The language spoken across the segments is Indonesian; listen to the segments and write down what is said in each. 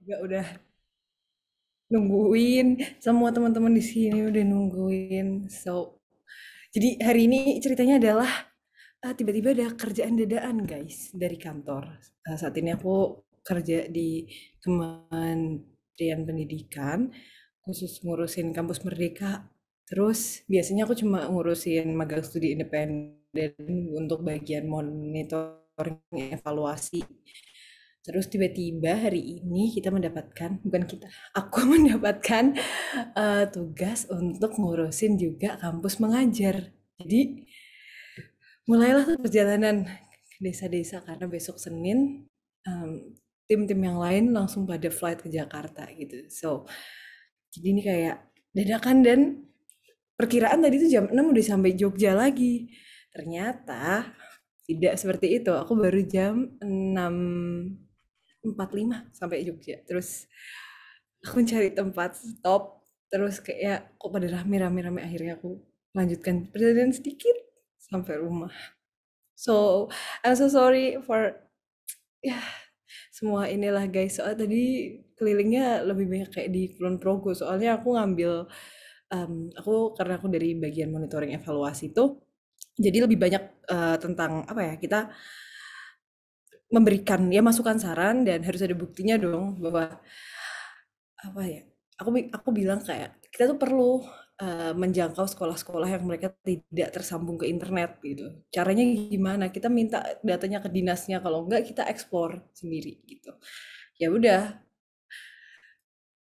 juga udah nungguin semua teman-teman di sini udah nungguin so jadi hari ini ceritanya adalah uh, tiba-tiba ada kerjaan dadaan guys dari kantor uh, saat ini aku kerja di Kementerian Pendidikan khusus ngurusin kampus Merdeka terus biasanya aku cuma ngurusin magang studi independen untuk bagian monitoring evaluasi Terus tiba-tiba hari ini kita mendapatkan, bukan kita, aku mendapatkan uh, tugas untuk ngurusin juga kampus mengajar. Jadi mulailah tuh perjalanan ke desa-desa karena besok Senin um, tim-tim yang lain langsung pada flight ke Jakarta gitu. So jadi ini kayak dadakan dan perkiraan tadi tuh jam 6 udah sampai Jogja lagi. Ternyata tidak seperti itu. Aku baru jam 6 45 sampai Jogja terus aku mencari tempat stop terus kayak kok pada rame rame rame akhirnya aku lanjutkan perjalanan sedikit sampai rumah so I'm so sorry for ya yeah, semua inilah guys soal tadi kelilingnya lebih banyak kayak di Kulon Progo soalnya aku ngambil um, aku karena aku dari bagian monitoring evaluasi itu jadi lebih banyak uh, tentang apa ya kita memberikan ya masukan saran dan harus ada buktinya dong bahwa apa ya aku aku bilang kayak kita tuh perlu uh, menjangkau sekolah-sekolah yang mereka tidak tersambung ke internet gitu caranya gimana kita minta datanya ke dinasnya kalau enggak kita explore sendiri gitu ya udah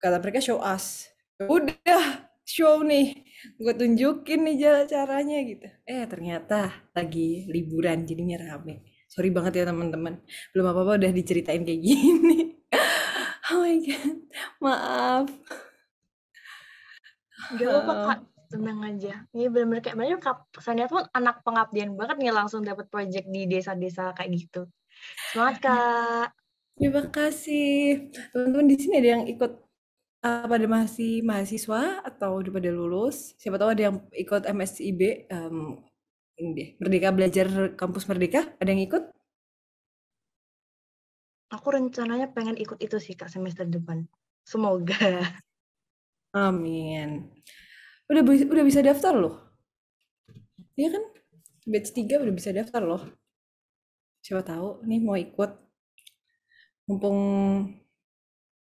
kata mereka show us ya udah show nih gue tunjukin nih jalan caranya gitu eh ternyata lagi liburan jadinya rame sorry banget ya teman-teman belum apa apa udah diceritain kayak gini oh my god maaf gak apa kak tenang aja ini benar-benar kayak banyak Sania tuh anak pengabdian banget nih langsung dapat project di desa-desa kayak gitu semangat iya. kak terima kasih teman-teman di sini ada yang ikut uh, pada masih mahasiswa atau udah pada lulus siapa tahu ada yang ikut MSIB um, ini deh. Merdeka belajar kampus Merdeka, ada yang ikut? Aku rencananya pengen ikut itu sih kak semester depan. Semoga. Amin. Udah udah bisa daftar loh. Iya kan? Batch 3 udah bisa daftar loh. Siapa tahu nih mau ikut. Mumpung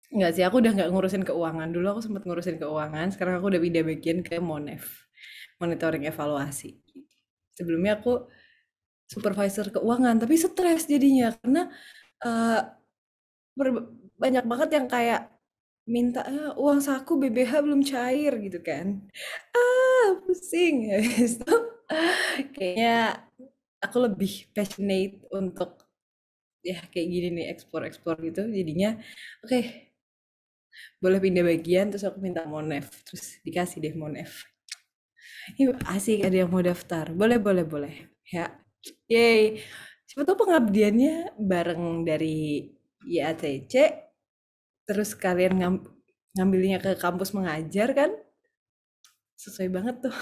Enggak sih, aku udah nggak ngurusin keuangan. Dulu aku sempat ngurusin keuangan, sekarang aku udah pindah bagian ke MONEF, monitoring evaluasi sebelumnya aku supervisor keuangan tapi stres jadinya karena uh, banyak banget yang kayak minta ah, uang saku BBH belum cair gitu kan ah pusing ya, itu kayaknya aku lebih passionate untuk ya kayak gini nih ekspor ekspor gitu jadinya oke okay, boleh pindah bagian terus aku minta monef terus dikasih deh monef Iya, asik ada yang mau daftar. Boleh, boleh, boleh. Ya. yay. Siapa tahu pengabdiannya bareng dari YATC terus kalian ngam ngambilnya ke kampus mengajar kan? Sesuai banget tuh.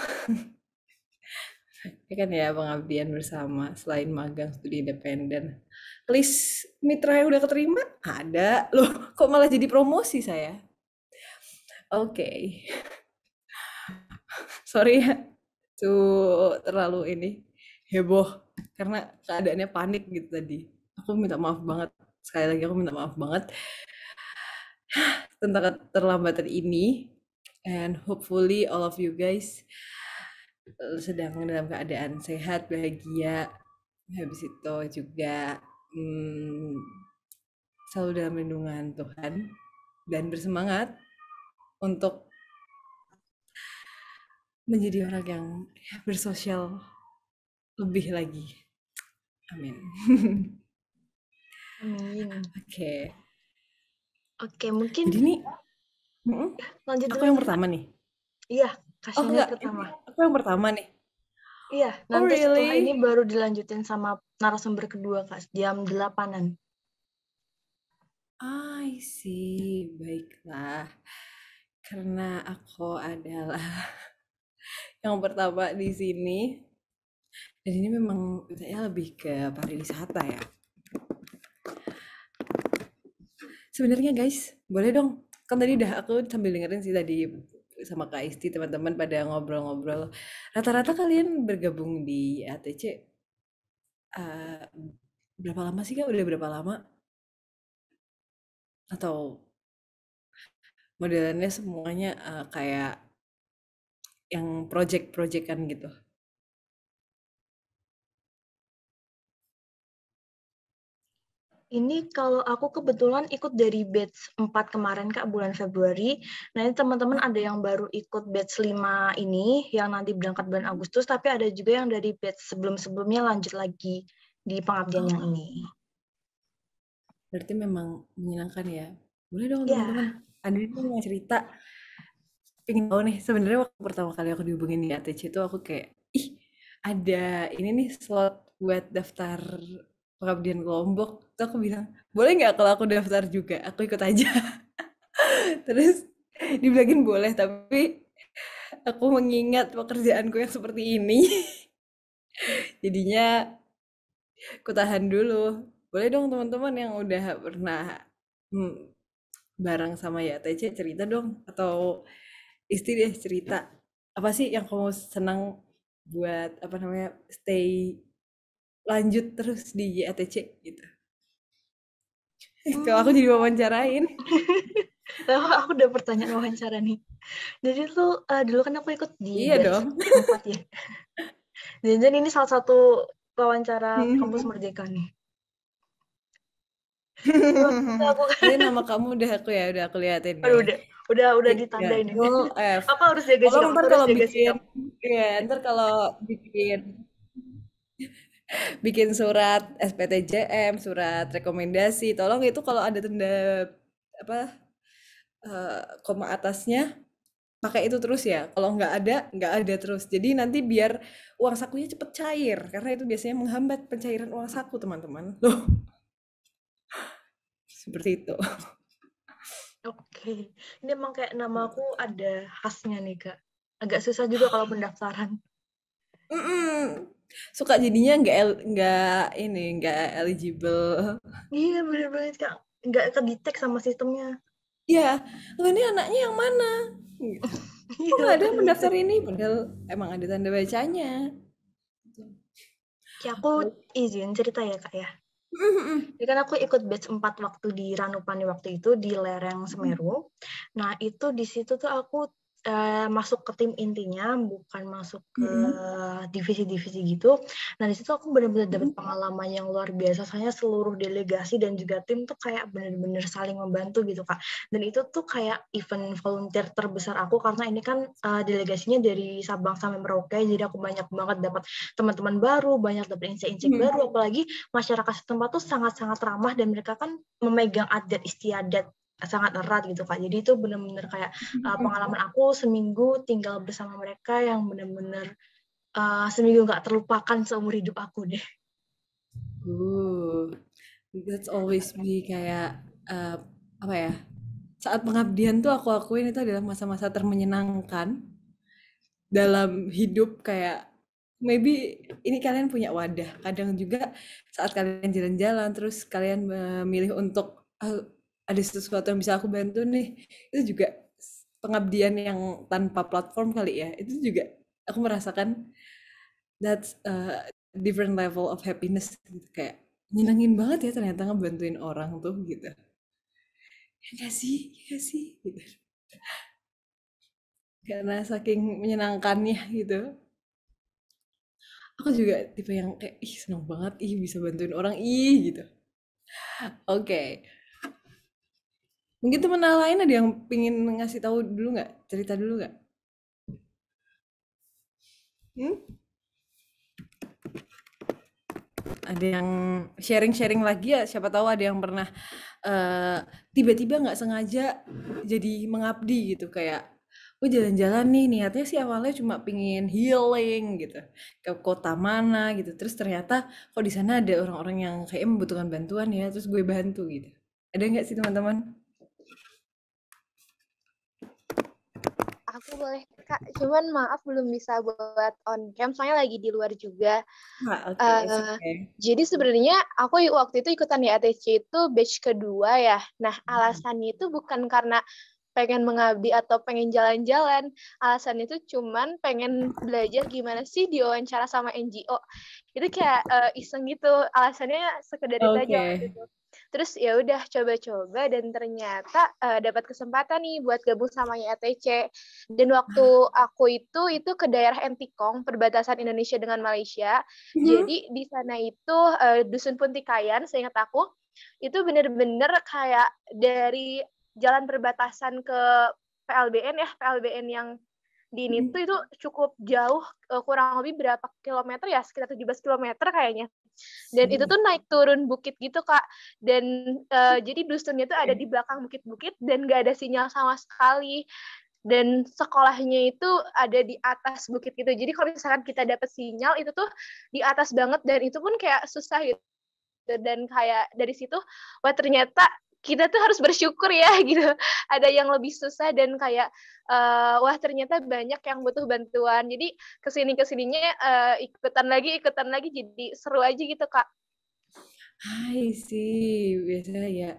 Ini ya kan ya pengabdian bersama selain magang studi independen list mitra yang udah keterima ada loh kok malah jadi promosi saya oke okay. sorry ya tuh terlalu ini heboh karena keadaannya panik gitu tadi aku minta maaf banget sekali lagi aku minta maaf banget tentang terlambatan ini and hopefully all of you guys eh, sedang dalam keadaan sehat bahagia habis itu juga hmm, selalu dalam lindungan Tuhan dan bersemangat untuk menjadi orang yang bersosial lebih lagi. Amin. Amin. Oke. Oke, okay, mungkin Jadi hmm? lanjut Aku dulu. yang pertama nih. Iya, kasih oh, enggak, pertama. Aku yang pertama nih. Iya, oh, nanti oh, really? setelah ini baru dilanjutin sama narasumber kedua, Kak, jam delapanan. I see, baiklah. Karena aku adalah yang pertama di sini dan ini memang saya lebih ke pariwisata ya sebenarnya guys boleh dong kan tadi udah aku sambil dengerin sih tadi sama Kak Isti teman-teman pada ngobrol-ngobrol rata-rata kalian bergabung di ATC uh, eh, berapa lama sih Kak udah berapa lama atau modelannya semuanya uh, kayak yang project kan gitu? Ini kalau aku kebetulan ikut dari batch 4 kemarin Kak bulan Februari. Nah, ini teman-teman ada yang baru ikut batch 5 ini yang nanti berangkat bulan Agustus, tapi ada juga yang dari batch sebelum-sebelumnya lanjut lagi di pengabdian oh. yang ini. Berarti memang menyenangkan ya. Boleh dong iya. teman-teman. Yeah. Andri mau cerita pengen tahu nih sebenarnya waktu pertama kali aku dihubungin di ATC itu aku kayak ih ada ini nih slot buat daftar pengabdian kelompok tuh aku bilang boleh nggak kalau aku daftar juga aku ikut aja terus dibilangin boleh tapi aku mengingat pekerjaanku yang seperti ini jadinya aku tahan dulu boleh dong teman-teman yang udah pernah hmm, bareng sama YTC ya cerita dong atau Isti deh cerita apa sih yang kamu senang buat apa namanya stay lanjut terus di JATC gitu. Kalau aku hmm. jadi wawancarain. Tahu aku udah pertanyaan wawancara nih. Jadi tuh eh, uh, dulu kan aku ikut di Iya dong. Tempat ya? Jangan ini salah satu wawancara hmm. kampus Merdeka nih. Kan ini nama kamu udah aku ya, udah aku liatin. Aduh, ya. udah udah udah iya. ditandain ya, dulu apa harus jaga sikap ntar kalau bikin ya ntar kalau bikin bikin surat SPTJM surat rekomendasi tolong itu kalau ada tanda apa uh, koma atasnya pakai itu terus ya kalau nggak ada nggak ada terus jadi nanti biar uang sakunya cepet cair karena itu biasanya menghambat pencairan uang saku teman-teman loh seperti itu Oke, ini emang kayak nama aku ada khasnya nih kak. Agak susah juga kalau pendaftaran. Mm -mm. Suka jadinya nggak nggak ini nggak eligible. Iya bener benar kak. Nggak kedetek sama sistemnya. Iya, lo ini anaknya yang mana? Iya, Kok nggak ada pendaftar ini? Padahal emang ada tanda bacanya. Ya aku izin cerita ya kak ya. Mhm -hmm. Jadi kan aku ikut batch 4 waktu di Ranupani waktu itu, di lereng Semeru. Nah, itu di situ tuh aku Eh, masuk ke tim intinya bukan masuk ke divisi-divisi gitu nah di situ aku benar-benar dapat pengalaman yang luar biasa soalnya seluruh delegasi dan juga tim tuh kayak benar-benar saling membantu gitu kak dan itu tuh kayak event volunteer terbesar aku karena ini kan uh, delegasinya dari Sabang sampai Merauke jadi aku banyak banget dapat teman-teman baru banyak dapat insight-insight mm-hmm. baru apalagi masyarakat setempat tuh sangat-sangat ramah dan mereka kan memegang adat istiadat sangat erat gitu kak jadi itu benar benar kayak uh, pengalaman hmm. aku seminggu tinggal bersama mereka yang benar benar uh, seminggu nggak terlupakan seumur hidup aku deh. Ooh, that's always be kayak uh, apa ya saat pengabdian tuh aku akuin itu adalah masa-masa termenyenangkan dalam hidup kayak maybe ini kalian punya wadah kadang juga saat kalian jalan-jalan terus kalian memilih untuk ada sesuatu yang bisa aku bantu nih itu juga pengabdian yang tanpa platform kali ya itu juga aku merasakan that's a different level of happiness gitu kayak nyenengin banget ya ternyata ngebantuin orang tuh gitu ya gak sih ya gak sih gitu karena saking menyenangkannya gitu aku juga tipe yang kayak ih seneng banget ih bisa bantuin orang ih gitu oke okay. Mungkin teman lain ada yang pingin ngasih tahu dulu nggak? Cerita dulu nggak? Hmm? Ada yang sharing-sharing lagi ya? Siapa tahu ada yang pernah tiba eh, tiba-tiba nggak sengaja jadi mengabdi gitu kayak gue jalan-jalan nih niatnya sih awalnya cuma pingin healing gitu ke kota mana gitu terus ternyata kok di sana ada orang-orang yang kayak membutuhkan bantuan ya terus gue bantu gitu ada nggak sih teman-teman aku boleh kak cuman maaf belum bisa buat on cam soalnya lagi di luar juga nah, okay, uh, eh, okay. jadi sebenarnya aku waktu itu ikutan di ATC itu batch kedua ya nah hmm. alasannya itu bukan karena pengen mengabdi atau pengen jalan-jalan alasan itu cuman pengen belajar gimana sih diwawancara sama NGO itu kayak uh, iseng gitu alasannya sekedar okay. itu aja itu terus ya udah coba-coba dan ternyata uh, dapat kesempatan nih buat gabung sama YATC dan waktu ah. aku itu itu ke daerah Entikong perbatasan Indonesia dengan Malaysia mm-hmm. jadi di sana itu uh, dusun Puntikayan seingat aku itu bener-bener kayak dari jalan perbatasan ke PLBN ya PLBN yang di ini mhm. tuh itu cukup jauh eh, kurang lebih berapa kilometer ya sekitar 17 kilometer kayaknya dan itu hmm. tuh naik turun bukit gitu kak. Dan uh, jadi dusunnya tuh ada di belakang bukit-bukit dan gak ada sinyal sama sekali. Dan sekolahnya itu ada di atas bukit gitu. Jadi kalau misalkan kita dapat sinyal itu tuh di atas banget dan itu pun kayak susah gitu dan kayak dari situ wah ternyata kita tuh harus bersyukur ya gitu ada yang lebih susah dan kayak uh, wah ternyata banyak yang butuh bantuan jadi kesini kesininya uh, eh, ikutan lagi ikutan lagi jadi seru aja gitu kak Hai sih biasa ya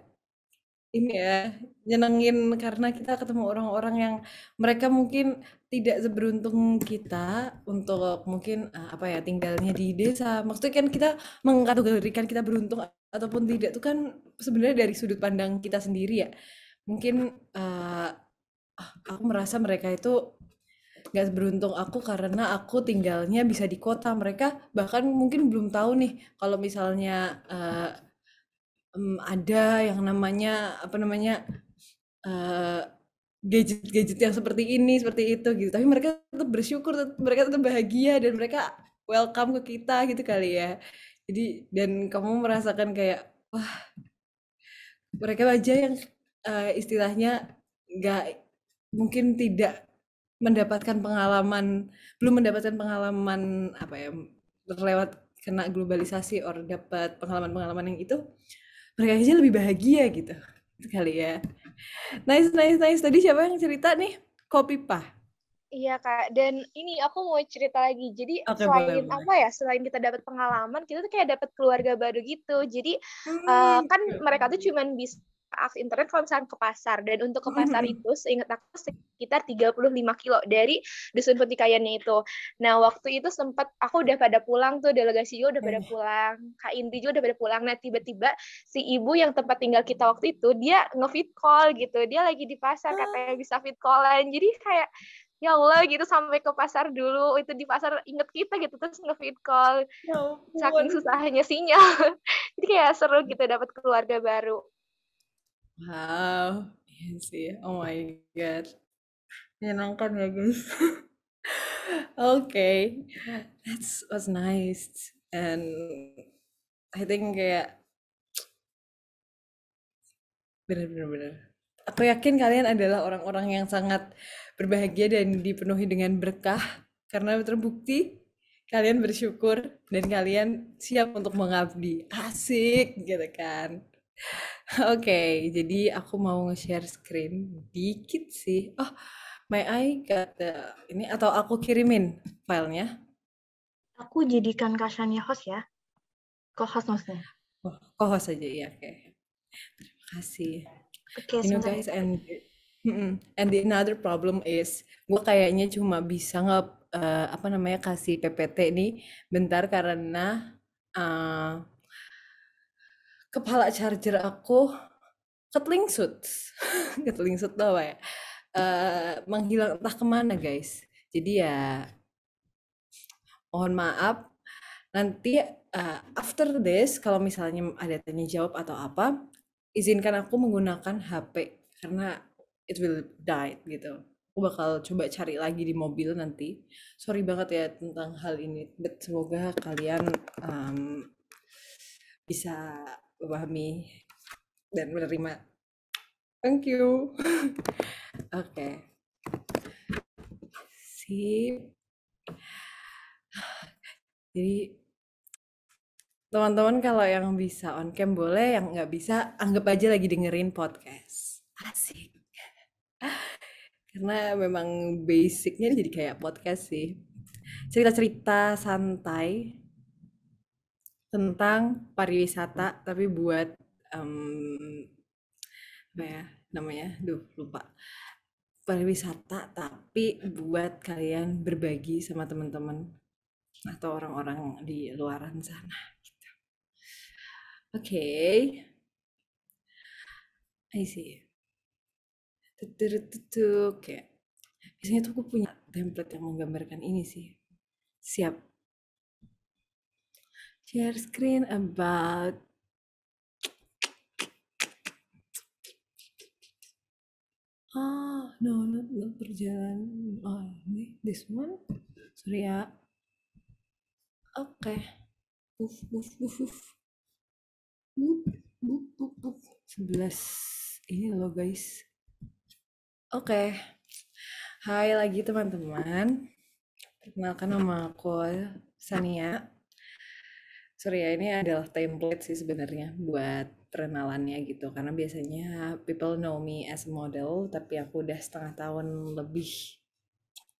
ini ya nyenengin karena kita ketemu orang-orang yang mereka mungkin tidak seberuntung kita untuk mungkin eh, apa ya tinggalnya di desa maksudnya kan kita mengkategorikan kita beruntung ataupun tidak itu kan sebenarnya dari sudut pandang kita sendiri ya mungkin uh, aku merasa mereka itu nggak beruntung aku karena aku tinggalnya bisa di kota mereka bahkan mungkin belum tahu nih kalau misalnya uh, um, ada yang namanya apa namanya uh, gadget-gadget yang seperti ini seperti itu gitu tapi mereka tetap bersyukur tetap, mereka tetap bahagia dan mereka welcome ke kita gitu kali ya jadi dan kamu merasakan kayak wah mereka aja yang uh, istilahnya nggak mungkin tidak mendapatkan pengalaman belum mendapatkan pengalaman apa ya lewat kena globalisasi or dapat pengalaman-pengalaman yang itu mereka aja lebih bahagia gitu kali ya nice nice nice tadi siapa yang cerita nih kopi pah Iya kak, dan ini aku mau cerita lagi. Jadi okay, selain boleh, apa ya, selain kita dapat pengalaman, kita tuh kayak dapat keluarga baru gitu. Jadi hmm. uh, kan mereka tuh cuman bisa akses internet kalau misalnya ke pasar dan untuk ke pasar -hmm. itu seingat aku sekitar 35 kilo dari dusun petikayannya itu. Nah, waktu itu sempat aku udah pada pulang tuh delegasi juga udah pada iya. pulang, Kak Indri juga udah pada pulang. Nah, tiba-tiba si ibu yang tempat tinggal kita waktu itu dia ngefit call gitu. Dia lagi di pasar ah. katanya bisa fit callan. Jadi kayak ya Allah gitu sampai ke pasar dulu itu di pasar inget kita gitu terus nge-feed call ya saking susahnya sinyal jadi kayak seru gitu dapat keluarga baru wow iya sih oh my god menyenangkan ya guys okay that was nice and I think kayak bener bener bener aku yakin kalian adalah orang-orang yang sangat berbahagia dan dipenuhi dengan berkah karena terbukti kalian bersyukur dan kalian siap untuk mengabdi. Asik gitu kan. Oke, okay, jadi aku mau nge-share screen dikit sih. Oh, my eye got ini atau aku kirimin filenya? Aku jadikan kasihannya host ya. Co-host maksudnya. Oh, co-host aja ya, oke. Okay. Terima kasih. Oke, okay, Ini guys, and Mm-mm. And the another problem is, gue kayaknya cuma bisa nge uh, apa namanya kasih PPT ini bentar karena uh, kepala charger aku ketelingsut, ketling tau ya? Uh, menghilang entah kemana guys. Jadi ya mohon maaf nanti uh, after this kalau misalnya ada tanya jawab atau apa izinkan aku menggunakan HP karena it will die gitu aku bakal coba cari lagi di mobil nanti sorry banget ya tentang hal ini but semoga kalian um, bisa memahami dan menerima thank you oke okay. sip jadi teman-teman kalau yang bisa on cam boleh yang nggak bisa anggap aja lagi dengerin podcast asik karena memang basicnya jadi kayak podcast sih cerita-cerita santai tentang pariwisata tapi buat um, apa ya namanya duh lupa pariwisata tapi buat kalian berbagi sama teman-teman atau orang-orang di luaran sana gitu. Oke. Okay. I see tutututuk kayak biasanya tuh aku punya template yang menggambarkan ini sih siap share screen about ah no not, no, perjalanan oh ini this one sorry ya oke okay. buf buf buf buf buf buf buf sebelas ini loh guys Oke. Hai lagi teman-teman. Perkenalkan nama aku Sania. Sorry ya, ini adalah template sih sebenarnya buat perkenalannya gitu. Karena biasanya people know me as model, tapi aku udah setengah tahun lebih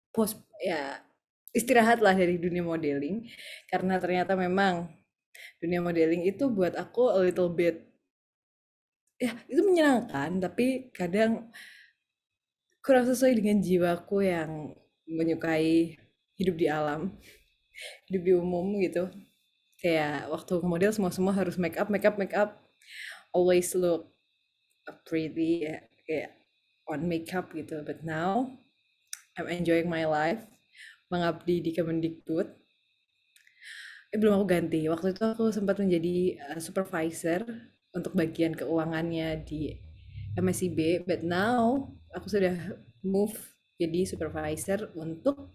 post ya istirahat lah dari dunia modeling. Karena ternyata memang dunia modeling itu buat aku a little bit ya itu menyenangkan tapi kadang kurang sesuai dengan jiwaku yang menyukai hidup di alam hidup di umum gitu kayak waktu model semua semua harus make up make up make up always look pretty ya, kayak on makeup gitu but now I'm enjoying my life mengabdi di Kemendikbud eh, belum aku ganti waktu itu aku sempat menjadi eh, supervisor untuk bagian keuangannya di MSIB but now aku sudah move jadi supervisor untuk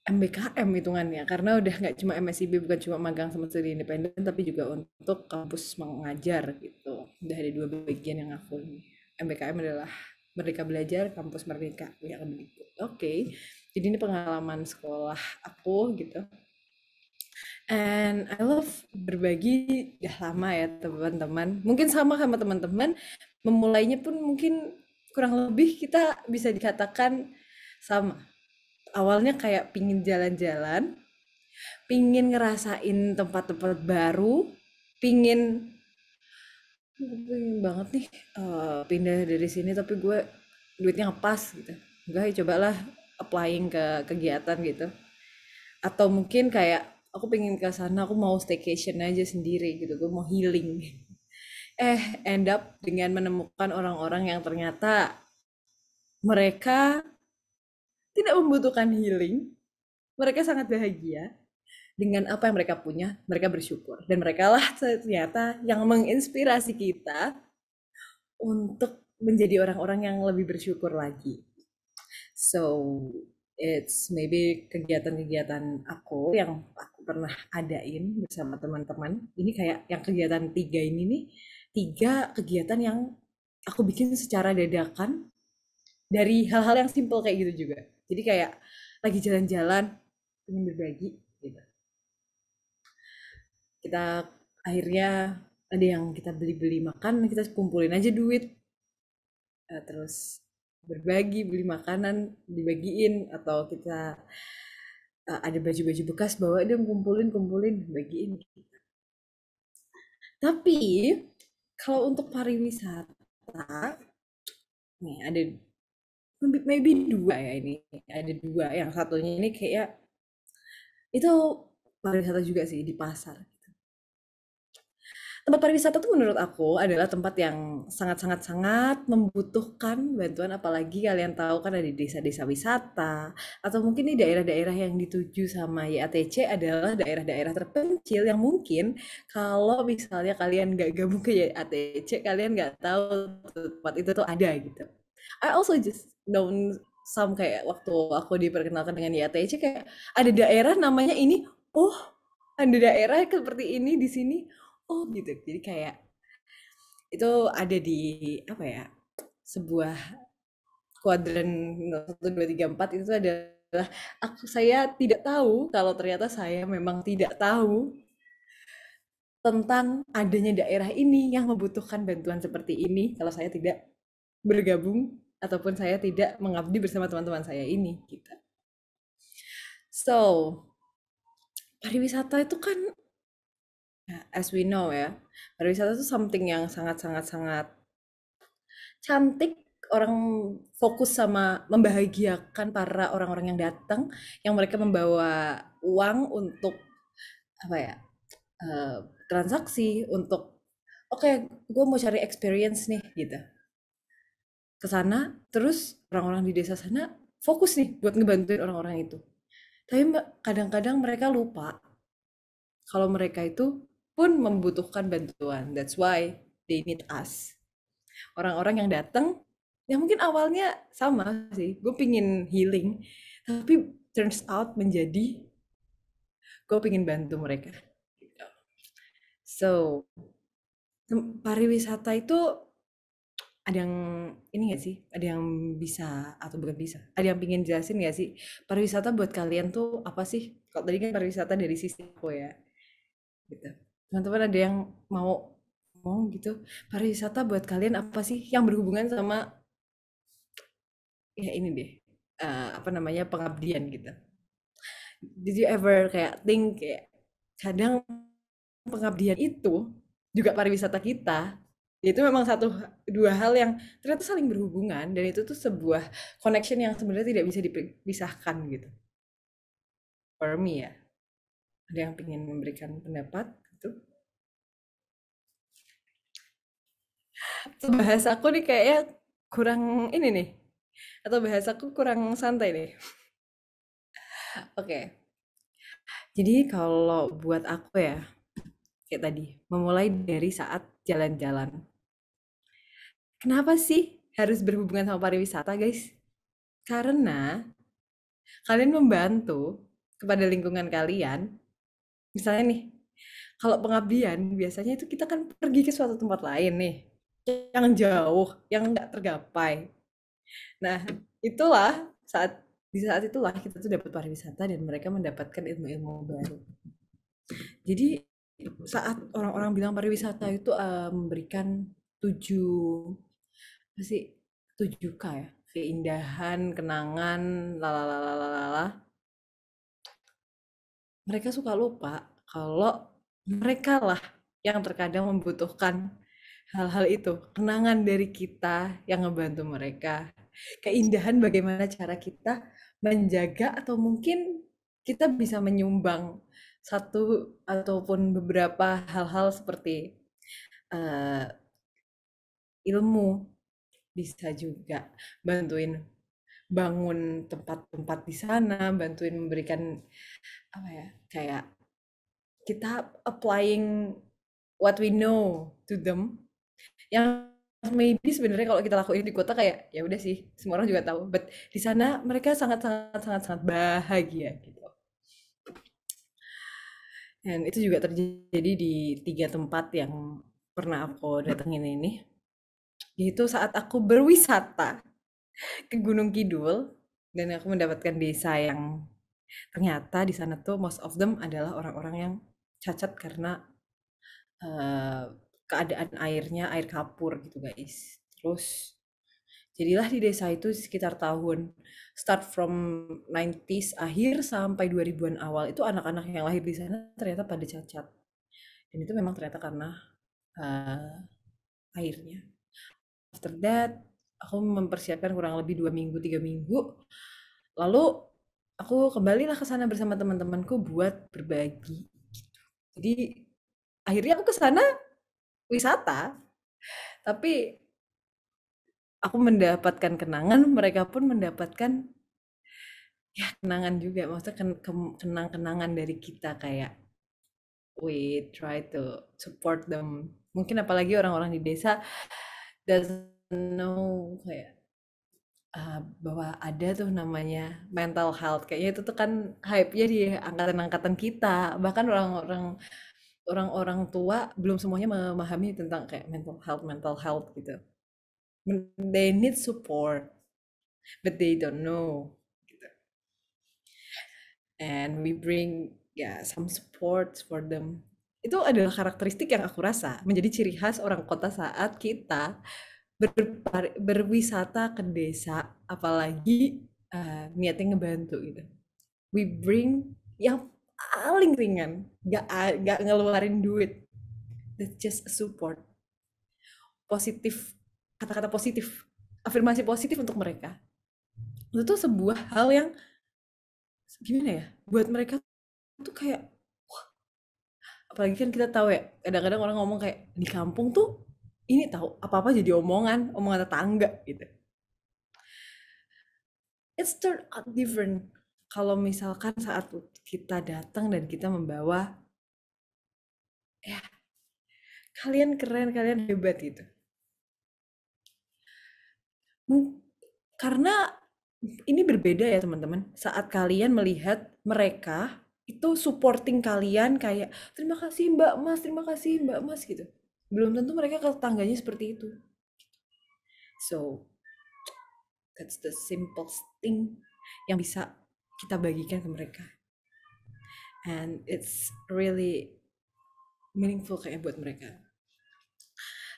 MBKM hitungannya karena udah nggak cuma MSIB bukan cuma magang sama studi independen tapi juga untuk kampus mengajar gitu Udah ada dua bagian yang aku ini MBKM adalah mereka Belajar Kampus Merdeka ya begitu oke okay. jadi ini pengalaman sekolah aku gitu And I love berbagi udah lama ya teman-teman. Mungkin sama sama teman-teman, memulainya pun mungkin kurang lebih kita bisa dikatakan sama. Awalnya kayak pingin jalan-jalan, pingin ngerasain tempat-tempat baru, pingin pingin banget nih uh, pindah dari sini tapi gue duitnya ngepas gitu. Gue coba ya cobalah applying ke kegiatan gitu. Atau mungkin kayak aku pengen ke sana aku mau staycation aja sendiri gitu gue mau healing eh end up dengan menemukan orang-orang yang ternyata mereka tidak membutuhkan healing mereka sangat bahagia dengan apa yang mereka punya mereka bersyukur dan mereka lah ternyata yang menginspirasi kita untuk menjadi orang-orang yang lebih bersyukur lagi so it's maybe kegiatan-kegiatan aku yang pernah adain bersama teman-teman. Ini kayak yang kegiatan tiga ini nih, tiga kegiatan yang aku bikin secara dadakan dari hal-hal yang simple kayak gitu juga. Jadi kayak lagi jalan-jalan, ingin berbagi gitu. Kita akhirnya ada yang kita beli-beli makan, kita kumpulin aja duit. Eh, terus berbagi, beli makanan, dibagiin atau kita Eh, ada baju-baju bekas bawa dia kumpulin kumpulin bagiin kita. Gitu. Tapi kalau untuk pariwisata, nih ada maybe dua ya ini ada dua yang satunya ini kayak itu pariwisata juga sih di pasar tempat pariwisata tuh menurut aku adalah tempat yang sangat-sangat-sangat membutuhkan bantuan apalagi kalian tahu kan ada di desa-desa wisata atau mungkin di daerah-daerah yang dituju sama YATC adalah daerah-daerah terpencil yang mungkin kalau misalnya kalian nggak gabung ke YATC kalian nggak tahu tempat itu tuh ada gitu. I also just don't some kayak waktu aku diperkenalkan dengan YATC kayak ada daerah namanya ini, oh ada daerah seperti ini di sini oh gitu jadi kayak itu ada di apa ya sebuah kuadran satu dua tiga empat itu adalah aku saya tidak tahu kalau ternyata saya memang tidak tahu tentang adanya daerah ini yang membutuhkan bantuan seperti ini kalau saya tidak bergabung ataupun saya tidak mengabdi bersama teman-teman saya ini gitu. So, pariwisata itu kan As we know ya, pariwisata itu something yang sangat-sangat-sangat cantik orang fokus sama membahagiakan para orang-orang yang datang yang mereka membawa uang untuk apa ya uh, transaksi untuk oke okay, gue mau cari experience nih gitu ke sana terus orang-orang di desa sana fokus nih buat ngebantuin orang-orang itu tapi kadang-kadang mereka lupa kalau mereka itu pun membutuhkan bantuan. That's why they need us. Orang-orang yang datang, yang mungkin awalnya sama sih, gue pingin healing, tapi turns out menjadi gue pingin bantu mereka. So, pariwisata itu ada yang ini gak sih? Ada yang bisa atau bukan bisa? Ada yang pingin jelasin gak sih? Pariwisata buat kalian tuh apa sih? Kalau tadi kan pariwisata dari sisi aku ya. Gitu teman-teman ada yang mau ngomong gitu pariwisata buat kalian apa sih yang berhubungan sama ya ini deh uh, apa namanya pengabdian gitu did you ever kayak think kayak kadang pengabdian itu juga pariwisata kita itu memang satu dua hal yang ternyata saling berhubungan dan itu tuh sebuah connection yang sebenarnya tidak bisa dipisahkan gitu for me ya ada yang ingin memberikan pendapat gitu atau aku nih kayaknya kurang ini nih atau bahasa aku kurang santai nih oke okay. jadi kalau buat aku ya kayak tadi memulai dari saat jalan-jalan kenapa sih harus berhubungan sama pariwisata guys karena kalian membantu kepada lingkungan kalian misalnya nih kalau pengabdian biasanya itu kita kan pergi ke suatu tempat lain nih yang jauh yang nggak tergapai nah itulah saat di saat itulah kita tuh dapat pariwisata dan mereka mendapatkan ilmu-ilmu baru jadi saat orang-orang bilang pariwisata itu uh, memberikan tujuh apa sih tujuh k ya keindahan kenangan lalalalalala. mereka suka lupa kalau mereka lah yang terkadang membutuhkan hal-hal itu kenangan dari kita yang ngebantu mereka keindahan bagaimana cara kita menjaga atau mungkin kita bisa menyumbang satu ataupun beberapa hal-hal seperti uh, ilmu bisa juga bantuin bangun tempat-tempat di sana bantuin memberikan apa ya kayak kita applying what we know to them yang maybe sebenarnya kalau kita lakuin di kota kayak ya udah sih semua orang juga tahu but di sana mereka sangat sangat sangat sangat bahagia gitu dan itu juga terjadi di tiga tempat yang pernah aku datengin ini yaitu saat aku berwisata ke Gunung Kidul dan aku mendapatkan desa yang ternyata di sana tuh most of them adalah orang-orang yang cacat karena uh, keadaan airnya air kapur gitu guys terus jadilah di desa itu sekitar tahun start from 90s akhir sampai 2000-an awal itu anak-anak yang lahir di sana ternyata pada cacat dan itu memang ternyata karena uh, airnya after that aku mempersiapkan kurang lebih dua minggu tiga minggu lalu aku kembalilah ke sana bersama teman-temanku buat berbagi jadi akhirnya aku ke sana wisata, tapi aku mendapatkan kenangan, mereka pun mendapatkan ya kenangan juga, maksudnya kenang-kenangan dari kita kayak we try to support them. Mungkin apalagi orang-orang di desa doesn't know kayak uh, bahwa ada tuh namanya mental health kayaknya itu tuh kan hype ya di angkatan-angkatan kita bahkan orang-orang orang-orang tua belum semuanya memahami tentang kayak mental health mental health gitu they need support but they don't know gitu. and we bring ya yeah, some support for them itu adalah karakteristik yang aku rasa menjadi ciri khas orang kota saat kita berpar, berwisata ke desa apalagi uh, niatnya ngebantu gitu we bring yang paling ringan gak, gak ngeluarin duit that's just support positif kata-kata positif afirmasi positif untuk mereka itu tuh sebuah hal yang gimana ya buat mereka tuh kayak wah apalagi kan kita tahu ya kadang-kadang orang ngomong kayak di kampung tuh ini tahu apa-apa jadi omongan, omongan tetangga gitu. It's turned out different kalau misalkan saat kita datang dan kita membawa ya kalian keren, kalian hebat gitu. Karena ini berbeda ya teman-teman. Saat kalian melihat mereka itu supporting kalian kayak terima kasih Mbak Mas, terima kasih Mbak Mas gitu belum tentu mereka ke tangganya seperti itu so that's the simple thing yang bisa kita bagikan ke mereka and it's really meaningful kayak buat mereka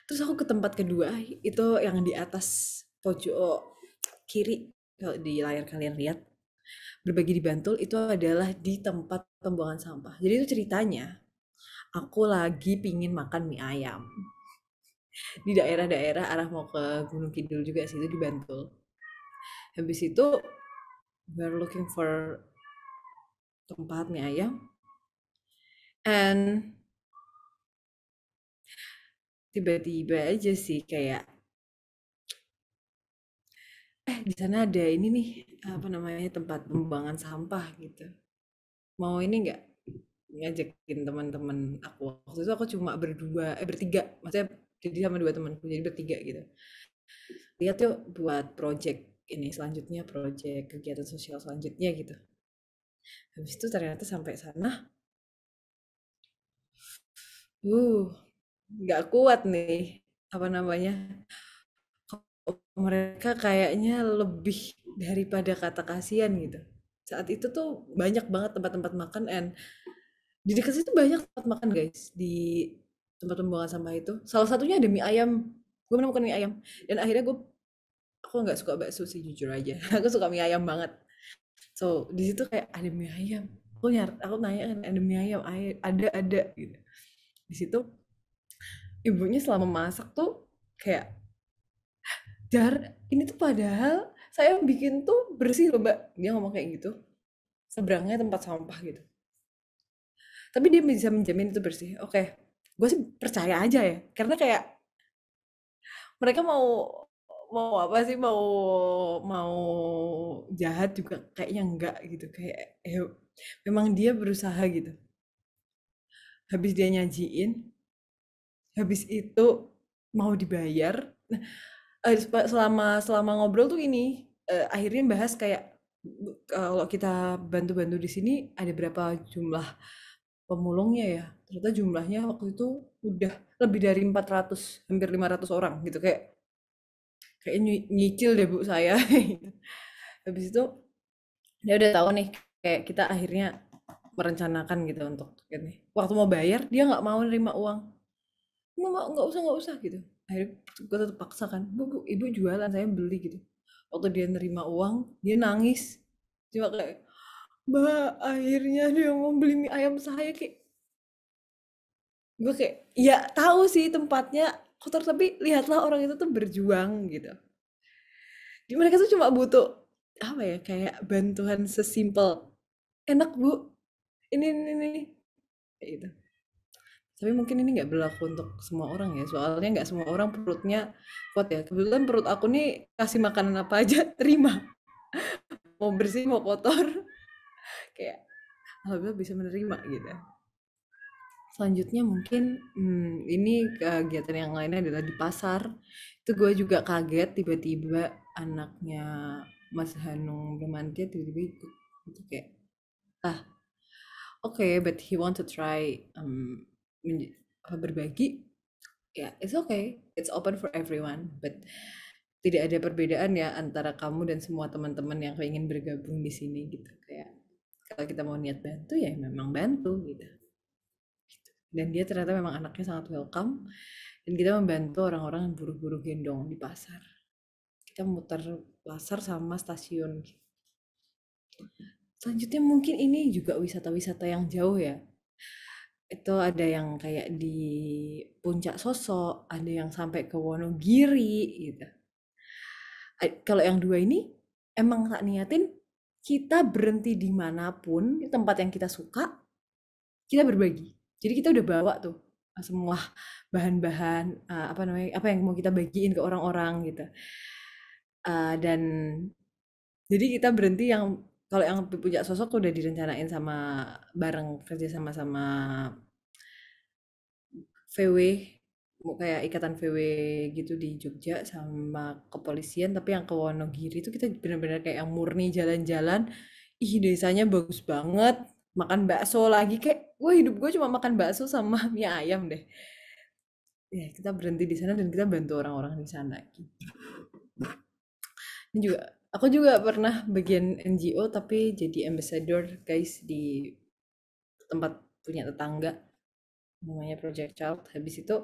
terus aku ke tempat kedua itu yang di atas pojok kiri kalau di layar kalian lihat berbagi di Bantul itu adalah di tempat pembuangan sampah jadi itu ceritanya aku lagi pingin makan mie ayam di daerah-daerah arah mau ke Gunung Kidul juga sih itu di Bantul habis itu we're looking for tempat mie ayam and tiba-tiba aja sih kayak eh di sana ada ini nih apa namanya tempat pembuangan sampah gitu mau ini nggak ngajakin teman-teman aku waktu itu aku cuma berdua eh bertiga maksudnya jadi sama dua temanku jadi bertiga gitu lihat yuk buat project ini selanjutnya project kegiatan sosial selanjutnya gitu habis itu ternyata sampai sana uh nggak kuat nih apa namanya mereka kayaknya lebih daripada kata kasihan gitu saat itu tuh banyak banget tempat-tempat makan and di dekat situ banyak tempat makan guys di tempat pembuangan sampah itu salah satunya ada mie ayam gue menemukan mie ayam dan akhirnya gue aku nggak suka bakso sih jujur aja aku suka mie ayam banget so di situ kayak ada mie ayam aku nyar aku nanya kan ada mie ayam ada ada gitu di situ ibunya selama masak tuh kayak jar. ini tuh padahal saya bikin tuh bersih loh mbak dia ngomong kayak gitu seberangnya tempat sampah gitu tapi dia bisa menjamin itu bersih oke okay. gue sih percaya aja ya karena kayak mereka mau mau apa sih mau mau jahat juga kayaknya enggak gitu kayak eh, memang dia berusaha gitu habis dia nyajiin habis itu mau dibayar nah, eh, selama selama ngobrol tuh ini eh, akhirnya bahas kayak kalau kita bantu-bantu di sini ada berapa jumlah pemulungnya ya ternyata jumlahnya waktu itu udah lebih dari 400 hampir 500 orang gitu kayak kayak nyicil deh bu saya habis itu dia udah tahu nih kayak kita akhirnya merencanakan gitu untuk ini waktu mau bayar dia nggak mau nerima uang nggak nggak usah nggak usah gitu akhirnya gue tetap paksa kan bu, bu ibu jualan saya beli gitu waktu dia nerima uang dia nangis cuma kayak Mbak, akhirnya dia mau beli mie ayam saya kayak gue kayak ya tahu sih tempatnya kotor tapi lihatlah orang itu tuh berjuang gitu. di mereka tuh cuma butuh apa ya kayak bantuan sesimpel enak bu ini ini ini kayak gitu. Tapi mungkin ini nggak berlaku untuk semua orang ya soalnya nggak semua orang perutnya kuat ya. Kebetulan perut aku nih kasih makanan apa aja terima mau bersih mau kotor kayak alhamdulillah bisa menerima gitu selanjutnya mungkin hmm, ini kegiatan yang lainnya adalah di pasar itu gue juga kaget tiba-tiba anaknya Mas Hanung Bramantia tiba-tiba ikut itu kayak ah oke okay, but he want to try um, berbagi ya yeah, it's okay it's open for everyone but tidak ada perbedaan ya antara kamu dan semua teman-teman yang ingin bergabung di sini gitu kalau kita mau niat bantu ya memang bantu gitu. gitu dan dia ternyata memang anaknya sangat welcome dan kita membantu orang-orang yang buru-buru gendong di pasar kita muter pasar sama stasiun selanjutnya mungkin ini juga wisata-wisata yang jauh ya itu ada yang kayak di puncak sosok ada yang sampai ke Wonogiri gitu kalau yang dua ini emang tak niatin kita berhenti di dimanapun, tempat yang kita suka, kita berbagi. Jadi kita udah bawa tuh eh, semua bahan-bahan uh, apa namanya apa yang mau kita bagiin ke orang-orang gitu. Uh, dan jadi kita berhenti yang kalau yang punya sosok udah direncanain sama bareng kerja sama sama VW kayak ikatan VW gitu di Jogja sama kepolisian tapi yang ke Wonogiri itu kita benar-benar kayak yang murni jalan-jalan ih desanya bagus banget makan bakso lagi kayak wah hidup gue cuma makan bakso sama mie ayam deh ya kita berhenti di sana dan kita bantu orang-orang di sana gitu. ini juga aku juga pernah bagian NGO tapi jadi ambassador guys di tempat punya tetangga namanya Project Child habis itu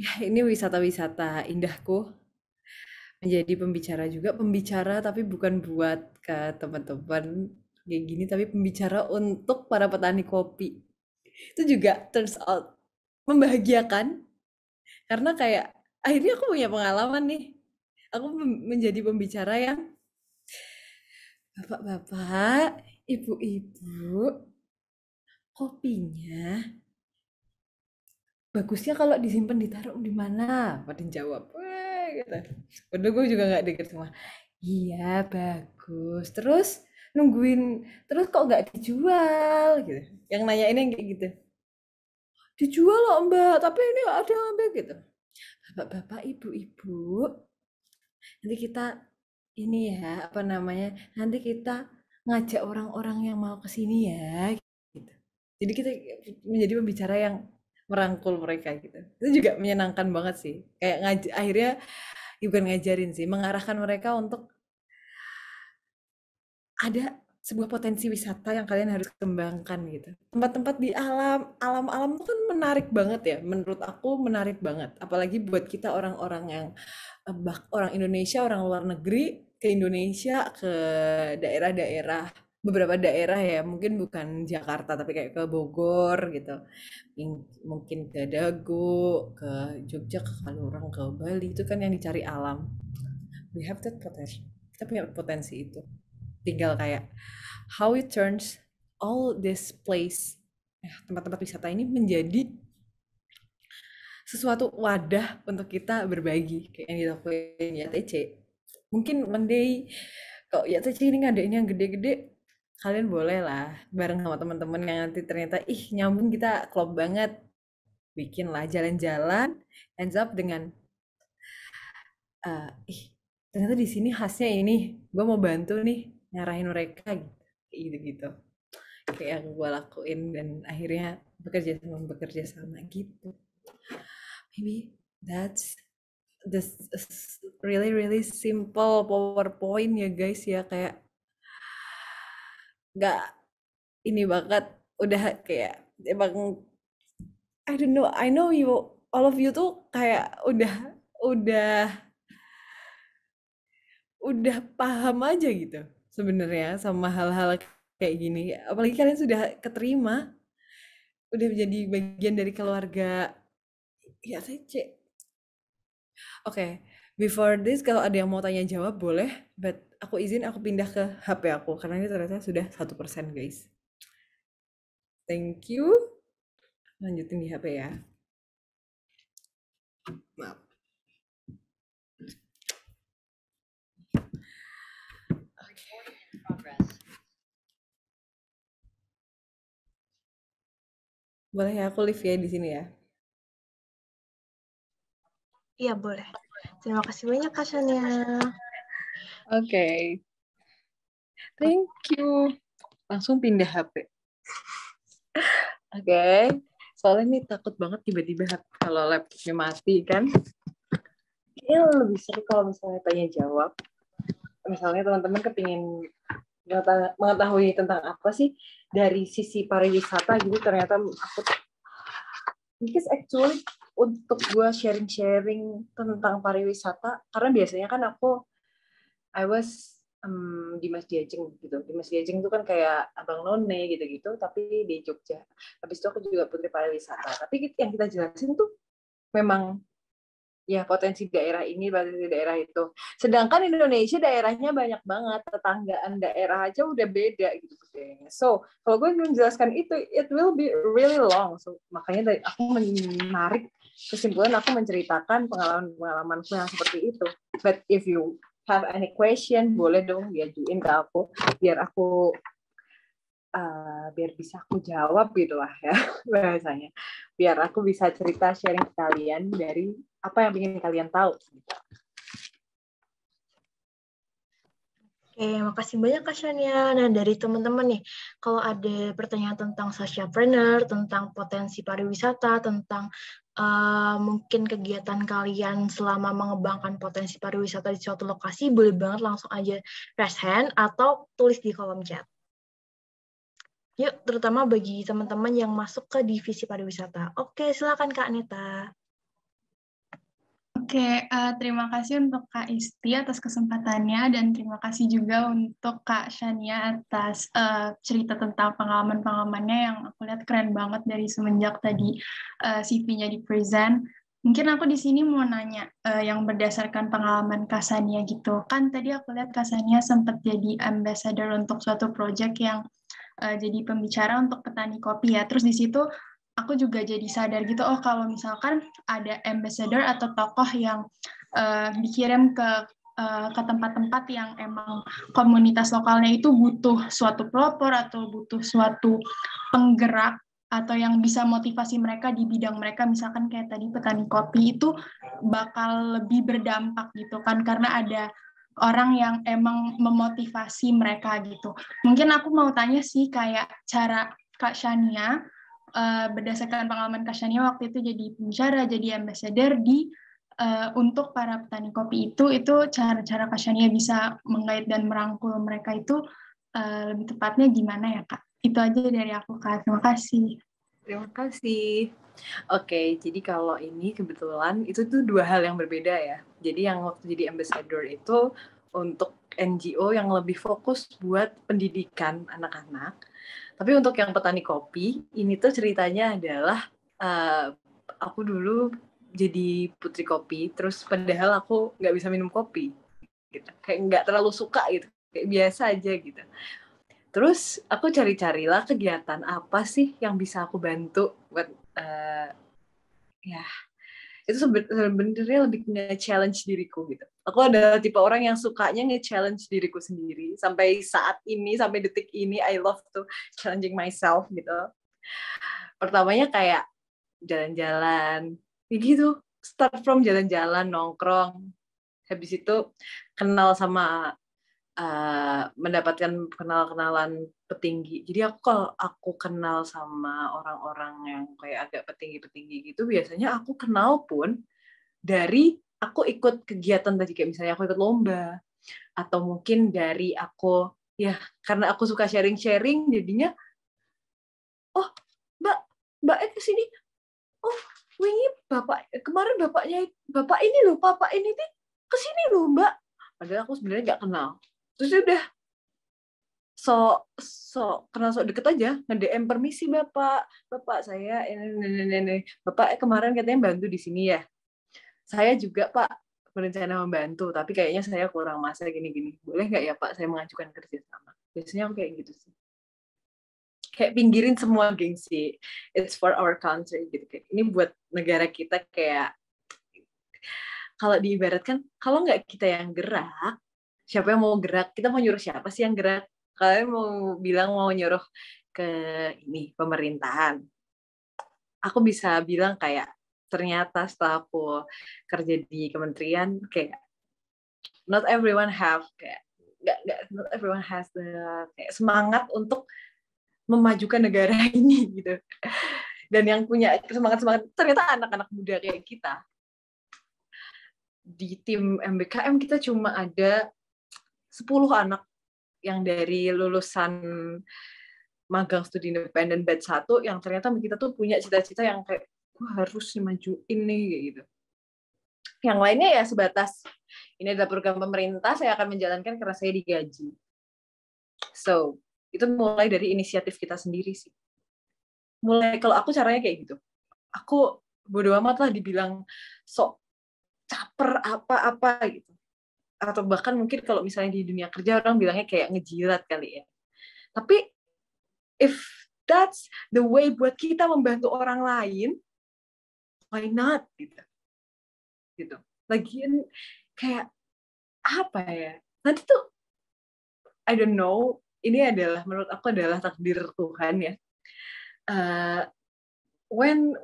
ya ini wisata-wisata indahku menjadi pembicara juga pembicara tapi bukan buat ke teman-teman kayak gini tapi pembicara untuk para petani kopi itu juga turns out membahagiakan karena kayak akhirnya aku punya pengalaman nih aku menjadi pembicara yang bapak-bapak ibu-ibu kopinya bagusnya kalau disimpan ditaruh di mana Wadin jawab Wah, gitu Waduh gue juga nggak deket semua iya bagus terus nungguin terus kok nggak dijual gitu yang nanya ini kayak gitu dijual loh mbak tapi ini ada mbak gitu bapak-bapak ibu-ibu nanti kita ini ya apa namanya nanti kita ngajak orang-orang yang mau kesini ya gitu. jadi kita menjadi pembicara yang merangkul mereka gitu itu juga menyenangkan banget sih kayak ngaj akhirnya ya bukan ngajarin sih mengarahkan mereka untuk ada sebuah potensi wisata yang kalian harus kembangkan gitu. Tempat-tempat di alam, alam-alam itu kan menarik banget ya. Menurut aku menarik banget. Apalagi buat kita orang-orang yang eh, orang Indonesia, orang luar negeri ke Indonesia, ke daerah-daerah beberapa daerah ya mungkin bukan Jakarta tapi kayak ke Bogor gitu mungkin ke Dago ke Jogja ke Kalurang ke Bali itu kan yang dicari alam we have that potential kita punya potensi itu tinggal kayak how it turns all this place eh, tempat-tempat wisata ini menjadi sesuatu wadah untuk kita berbagi kayak yang dilakuin TC mungkin one day ya TC ini ngadain yang gede-gede kalian boleh lah bareng sama teman-teman yang nanti ternyata ih nyambung kita klop banget bikin lah jalan-jalan ends up dengan uh, ih ternyata di sini khasnya ini gue mau bantu nih nyarahin mereka gitu gitu gitu kayak yang gue lakuin dan akhirnya bekerja sama bekerja sama gitu maybe that's this really really simple powerpoint ya guys ya kayak nggak ini banget udah kayak emang I don't know I know you all of you tuh kayak udah udah udah paham aja gitu sebenarnya sama hal-hal kayak gini apalagi kalian sudah keterima udah menjadi bagian dari keluarga ya saya cek oke okay. before this kalau ada yang mau tanya jawab boleh but aku izin aku pindah ke HP aku karena ini ternyata sudah satu persen guys thank you lanjutin di HP ya maaf Boleh ya aku live ya di sini ya? Iya boleh. Terima kasih banyak Kak Sonia. Oke. Thank you. Langsung pindah HP. Oke. Okay. Soalnya ini takut banget tiba-tiba kalau laptopnya mati kan. Ini lebih seru kalau misalnya tanya jawab. Misalnya teman-teman kepingin mengetahui tentang apa sih dari sisi pariwisata gitu ternyata aku because actually untuk gue sharing-sharing tentang pariwisata karena biasanya kan aku I was um, di Mas Diajeng gitu. Di Mas Diajeng itu kan kayak Abang None gitu-gitu, tapi di Jogja. Habis itu aku juga putri pariwisata. Tapi yang kita jelasin tuh memang ya potensi daerah ini, potensi daerah itu. Sedangkan Indonesia daerahnya banyak banget, tetanggaan daerah aja udah beda gitu kayaknya. So, kalau gue menjelaskan itu, it will be really long. So, makanya dari, aku menarik kesimpulan aku menceritakan pengalaman-pengalamanku yang seperti itu. But if you have any question, boleh dong diajuin ke aku biar aku uh, biar bisa aku jawab gitu lah ya bahasanya. Biar aku bisa cerita sharing kalian dari apa yang ingin kalian tahu. Gitu. Oke, makasih banyak Kak Shania. Nah, dari teman-teman nih, kalau ada pertanyaan tentang social planner tentang potensi pariwisata, tentang uh, mungkin kegiatan kalian selama mengembangkan potensi pariwisata di suatu lokasi, boleh banget langsung aja raise hand atau tulis di kolom chat. Yuk, terutama bagi teman-teman yang masuk ke divisi pariwisata. Oke, silakan Kak Neta. Oke, uh, terima kasih untuk Kak Isti atas kesempatannya dan terima kasih juga untuk Kak Shania atas uh, cerita tentang pengalaman-pengalamannya yang aku lihat keren banget dari semenjak tadi uh, eh, CV-nya di present. Mungkin aku di sini mau nanya uh, yang berdasarkan pengalaman Kak Shania gitu. Kan tadi aku lihat Kak Shania sempat jadi ambassador untuk suatu proyek yang uh, jadi pembicara untuk petani kopi ya. Terus di situ aku juga jadi sadar gitu oh kalau misalkan ada ambassador atau tokoh yang uh, dikirim ke uh, ke tempat-tempat yang emang komunitas lokalnya itu butuh suatu pelopor atau butuh suatu penggerak atau yang bisa motivasi mereka di bidang mereka misalkan kayak tadi petani kopi itu bakal lebih berdampak gitu kan karena ada orang yang emang memotivasi mereka gitu. Mungkin aku mau tanya sih kayak cara Kak Shania uh, berdasarkan pengalaman Kasyania waktu itu jadi pembicara, jadi ambassador di uh, untuk para petani kopi itu itu cara-cara Kasyania bisa menggait dan merangkul mereka itu uh, lebih tepatnya gimana ya kak? Itu aja dari aku kak. Terima kasih. Terima kasih. Oke, jadi kalau ini kebetulan itu tuh dua hal yang berbeda ya. Jadi yang waktu jadi ambassador itu untuk NGO yang lebih fokus buat pendidikan anak-anak tapi untuk yang petani kopi, ini tuh ceritanya adalah uh, aku dulu jadi putri kopi, terus padahal aku nggak bisa minum kopi, gitu. Kayak nggak terlalu suka gitu, kayak biasa aja gitu. Terus aku cari-carilah kegiatan apa sih yang bisa aku bantu buat uh, ya itu sebenarnya lebih nge-challenge diriku gitu aku adalah tipe orang yang sukanya nge-challenge diriku sendiri sampai saat ini sampai detik ini I love to challenging myself gitu pertamanya kayak jalan-jalan ya gitu start from jalan-jalan nongkrong habis itu kenal sama uh, mendapatkan kenal-kenalan petinggi. Jadi aku kalau aku kenal sama orang-orang yang kayak agak petinggi-petinggi gitu, biasanya aku kenal pun dari aku ikut kegiatan tadi kayak misalnya aku ikut lomba atau mungkin dari aku ya karena aku suka sharing-sharing jadinya oh mbak mbak e ke sini oh wingi bapak kemarin bapaknya bapak ini loh bapak ini nih kesini loh mbak padahal aku sebenarnya nggak kenal terus ya udah so so kenal so deket aja nge DM permisi bapak bapak saya ini ya, ini ya, ya, bapak eh, kemarin katanya bantu di sini ya saya juga pak berencana membantu tapi kayaknya saya kurang masa gini gini boleh nggak ya pak saya mengajukan kerja sama biasanya kayak gitu sih kayak pinggirin semua gengsi it's for our country gitu kayak ini buat negara kita kayak kalau diibaratkan kalau nggak kita yang gerak siapa yang mau gerak kita mau nyuruh siapa sih yang gerak kalian mau bilang mau nyuruh ke ini pemerintahan aku bisa bilang kayak ternyata setelah aku kerja di kementerian kayak not everyone have kayak gak, gak, not everyone has the kayak semangat untuk memajukan negara ini gitu dan yang punya semangat semangat ternyata anak-anak muda kayak kita di tim MBKM kita cuma ada 10 anak yang dari lulusan magang studi independen batch satu yang ternyata kita tuh punya cita-cita yang kayak gue harus dimajuin nih gitu. Yang lainnya ya sebatas ini adalah program pemerintah saya akan menjalankan karena saya digaji. So itu mulai dari inisiatif kita sendiri sih. Mulai kalau aku caranya kayak gitu. Aku bodo amat lah dibilang sok caper apa-apa gitu atau bahkan mungkin kalau misalnya di dunia kerja orang bilangnya kayak ngejilat kali ya tapi if that's the way buat kita membantu orang lain why not gitu gitu lagian kayak apa ya nanti tuh I don't know ini adalah menurut aku adalah takdir Tuhan ya uh, when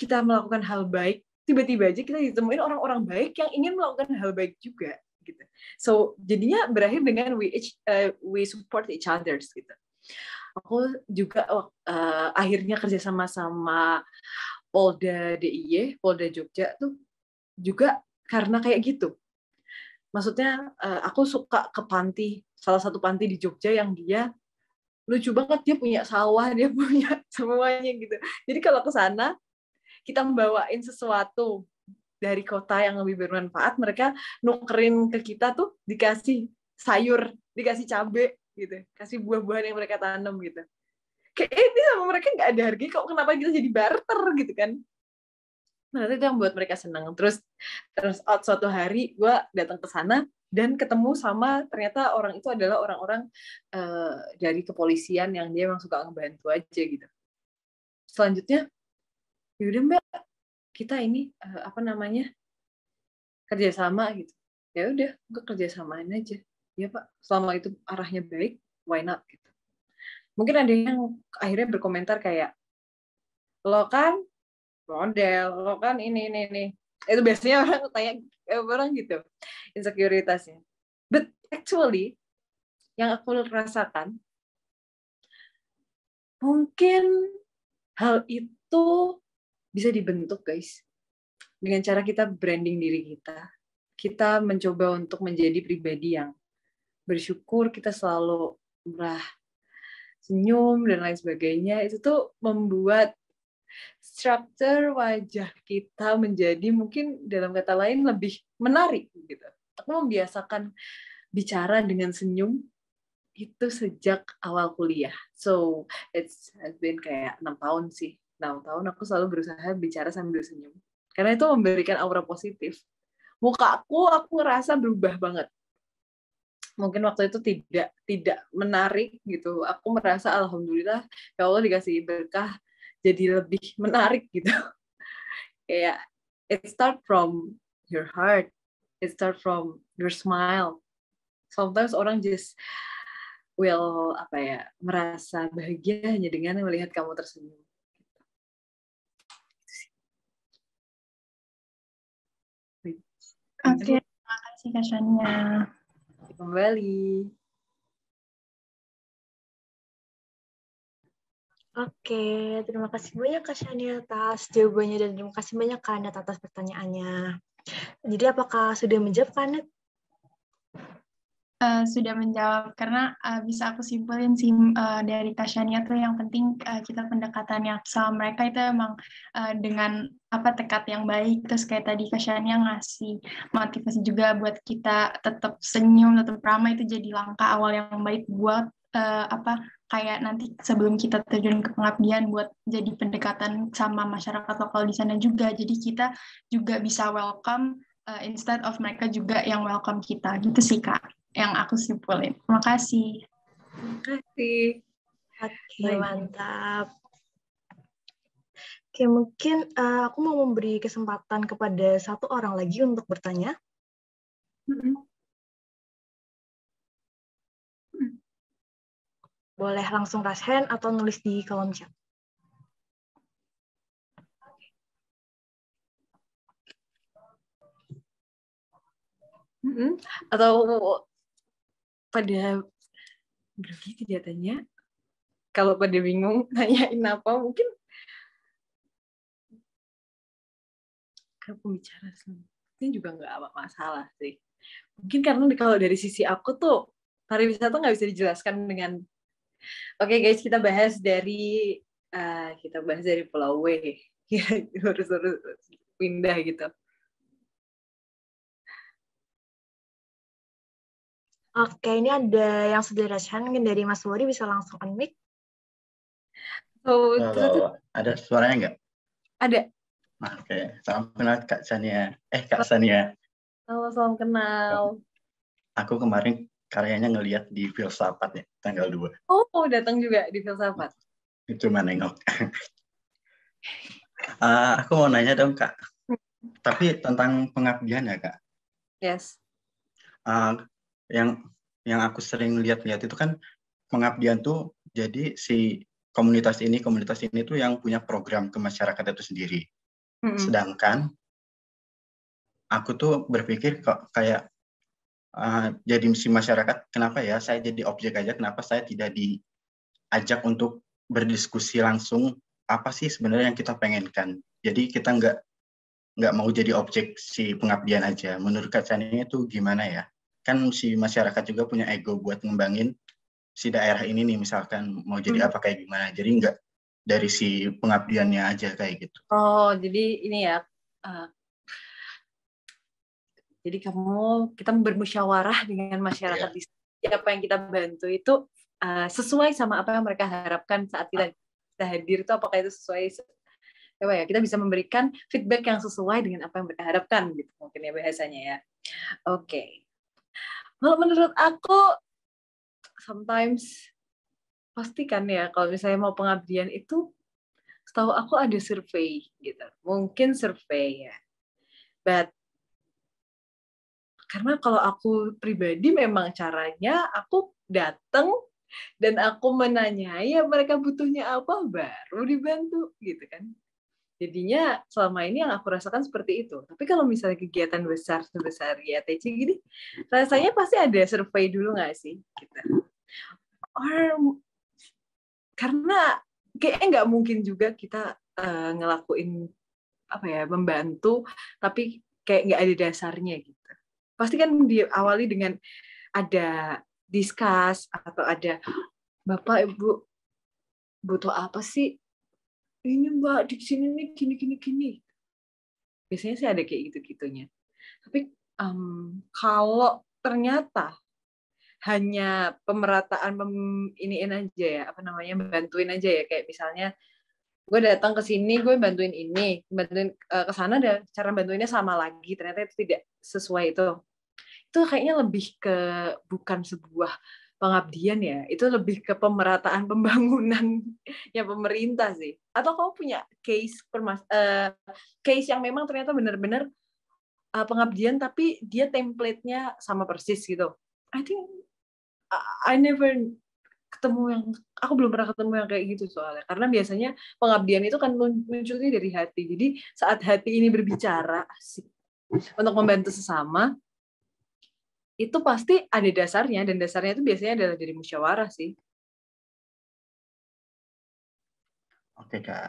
kita melakukan hal baik tiba-tiba aja kita ditemuin orang-orang baik yang ingin melakukan hal baik juga gitu. So jadinya berakhir dengan we each, uh, we support each other gitu. Aku juga uh, akhirnya kerja sama sama Polda DIY, Polda Jogja tuh juga karena kayak gitu. Maksudnya uh, aku suka ke panti, salah satu panti di Jogja yang dia lucu banget dia punya sawah dia punya semuanya gitu jadi kalau ke sana kita membawain sesuatu dari kota yang lebih bermanfaat mereka nukerin ke kita tuh dikasih sayur dikasih cabe gitu kasih buah-buahan yang mereka tanam gitu kayak eh, ini sama mereka nggak ada harga kok kenapa kita jadi barter gitu kan Nah itu yang buat mereka senang terus terus out suatu hari gue datang ke sana dan ketemu sama ternyata orang itu adalah orang-orang uh, dari kepolisian yang dia emang suka ngebantu aja gitu selanjutnya yaudah mbak kita ini uh, apa namanya kerjasama gitu ya udah gue kerjasamain aja ya pak selama itu arahnya baik why not gitu mungkin ada yang akhirnya berkomentar kayak lo kan model lo kan ini ini ini itu biasanya orang tanya eh, orang gitu insekuritasnya but actually yang aku rasakan mungkin hal itu bisa dibentuk guys dengan cara kita branding diri kita kita mencoba untuk menjadi pribadi yang bersyukur kita selalu merah senyum dan lain sebagainya itu tuh membuat struktur wajah kita menjadi mungkin dalam kata lain lebih menarik gitu aku membiasakan bicara dengan senyum itu sejak awal kuliah so it's has been kayak enam tahun sih enam tahun aku selalu berusaha bicara sambil senyum karena itu memberikan aura positif mukaku aku ngerasa berubah banget mungkin waktu itu tidak tidak menarik gitu aku merasa alhamdulillah ya Allah dikasih berkah jadi lebih menarik gitu kayak it start from your heart it start from your smile sometimes orang just will apa ya merasa bahagia hanya dengan melihat kamu tersenyum Oke, okay. terima kasih Kak Shania. Kembali. Oke, terima kasih banyak Kak Shania atas jawabannya dan terima kasih banyak Kak Anet atas pertanyaannya. Jadi apakah sudah menjawab Kak Anet? Uh, sudah menjawab karena uh, bisa aku simpulin sih uh, dari Tasyania tuh yang penting uh, kita pendekatannya sama mereka itu emang uh, dengan apa tekad yang baik terus kayak tadi Tasyania ngasih motivasi juga buat kita tetap senyum tetap ramah itu jadi langkah awal yang baik buat uh, apa kayak nanti sebelum kita terjun ke pengabdian buat jadi pendekatan sama masyarakat lokal di sana juga jadi kita juga bisa welcome uh, instead of mereka juga yang welcome kita gitu sih kak yang aku simpulin. Terima kasih. Terima kasih. Oke, okay, mantap. Oke, mungkin uh, aku mau memberi kesempatan kepada satu orang lagi untuk bertanya. Boleh langsung raise hand atau nulis di kolom chat. Mm -hmm. Atau pada berarti tidak tanya kalau pada bingung tanyain apa mungkin ke pembicara selanjutnya juga nggak masalah sih mungkin karena kalau dari sisi aku tuh pariwisata nggak bisa dijelaskan dengan oke okay, guys kita bahas dari uh, kita bahas dari Pulau W ya harus harus pindah gitu Oke, ini ada yang sederhana mungkin dari Mas Wori bisa langsung unmute. Oh, Halo, ada suaranya nggak? Ada. Nah, oke, salam kenal Kak Sania. Eh, Kak Sania. Halo, salam kenal. Aku kemarin karyanya ngeliat di filsafat ya, tanggal 2. Oh, oh datang juga di filsafat. Cuma nengok. uh, ah, aku mau nanya dong, Kak. Hmm. Tapi tentang pengabdian ya, Kak. Yes. Uh, yang yang aku sering lihat-lihat itu kan pengabdian tuh jadi si komunitas ini komunitas ini tuh yang punya program ke masyarakat itu sendiri. Mm-hmm. Sedangkan aku tuh berpikir kok kayak uh, jadi si masyarakat kenapa ya saya jadi objek aja kenapa saya tidak diajak untuk berdiskusi langsung apa sih sebenarnya yang kita pengenkan. Jadi kita nggak nggak mau jadi objek si pengabdian aja. Menurut kacanya itu gimana ya? kan si masyarakat juga punya ego buat ngembangin si daerah ini nih misalkan mau jadi hmm. apa kayak gimana jadi nggak dari si pengabdiannya aja kayak gitu oh jadi ini ya uh, jadi kamu kita bermusyawarah dengan masyarakat yeah. di apa yang kita bantu itu uh, sesuai sama apa yang mereka harapkan saat kita, kita ah. hadir itu apakah itu sesuai apa ya kita bisa memberikan feedback yang sesuai dengan apa yang mereka harapkan gitu mungkin ya bahasanya ya oke okay. Kalau menurut aku sometimes pastikan ya kalau misalnya mau pengabdian itu setahu aku ada survei gitu. Mungkin survei ya. But karena kalau aku pribadi memang caranya aku datang dan aku menanyai ya mereka butuhnya apa baru dibantu gitu kan Jadinya selama ini yang aku rasakan seperti itu. Tapi kalau misalnya kegiatan besar sebesar ya TC gini, rasanya pasti ada survei dulu nggak sih kita? Gitu? Or karena kayaknya nggak mungkin juga kita uh, ngelakuin apa ya membantu tapi kayak nggak ada dasarnya gitu. Pasti kan diawali dengan ada diskus atau ada Bapak Ibu butuh apa sih ini mbak di sini nih gini gini gini biasanya sih ada kayak gitu gitunya tapi um, kalau ternyata hanya pemerataan pem, ini aja ya apa namanya bantuin aja ya kayak misalnya gue datang ke sini gue bantuin ini bantuin uh, ke sana dan cara bantuinnya sama lagi ternyata itu tidak sesuai itu itu kayaknya lebih ke bukan sebuah pengabdian ya itu lebih ke pemerataan pembangunan ya pemerintah sih atau kamu punya case permas uh, case yang memang ternyata benar-benar uh, pengabdian tapi dia template-nya sama persis gitu I think I never ketemu yang aku belum pernah ketemu yang kayak gitu soalnya karena biasanya pengabdian itu kan munculnya dari hati jadi saat hati ini berbicara asik, untuk membantu sesama itu pasti ada dasarnya dan dasarnya itu biasanya adalah dari musyawarah sih. Oke kak.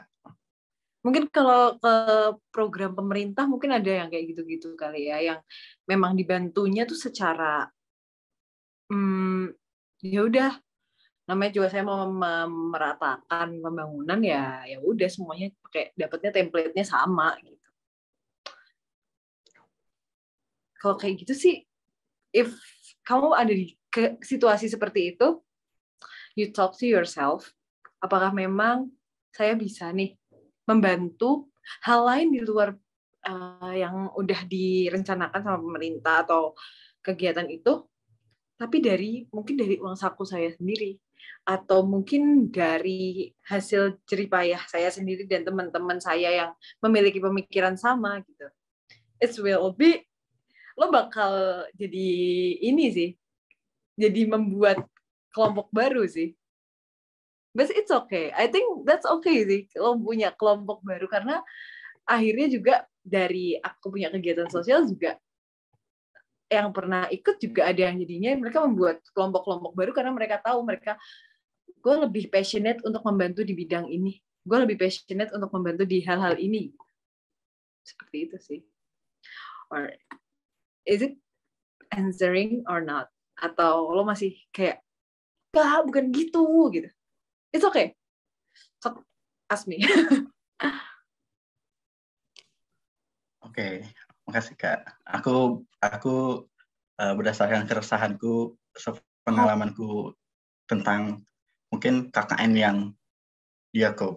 Mungkin kalau ke program pemerintah mungkin ada yang kayak gitu-gitu kali ya, yang memang dibantunya tuh secara, hmm, ya udah, namanya juga saya mau meratakan pembangunan ya, ya udah semuanya pakai dapatnya template-nya sama gitu. Kalau kayak gitu sih if kamu ada di ke, situasi seperti itu, you talk to yourself, apakah memang saya bisa nih membantu hal lain di luar uh, yang udah direncanakan sama pemerintah atau kegiatan itu, tapi dari mungkin dari uang saku saya sendiri atau mungkin dari hasil jeripayah saya sendiri dan teman-teman saya yang memiliki pemikiran sama gitu. It will be lo bakal jadi ini sih jadi membuat kelompok baru sih but it's okay I think that's okay sih lo punya kelompok baru karena akhirnya juga dari aku punya kegiatan sosial juga yang pernah ikut juga ada yang jadinya mereka membuat kelompok-kelompok baru karena mereka tahu mereka gue lebih passionate untuk membantu di bidang ini gue lebih passionate untuk membantu di hal-hal ini seperti itu sih alright is it answering or not atau lo masih kayak gak bukan gitu gitu it's okay so, ask me oke okay. makasih kak aku aku uh, berdasarkan keresahanku pengalamanku tentang mungkin KKN yang dia ke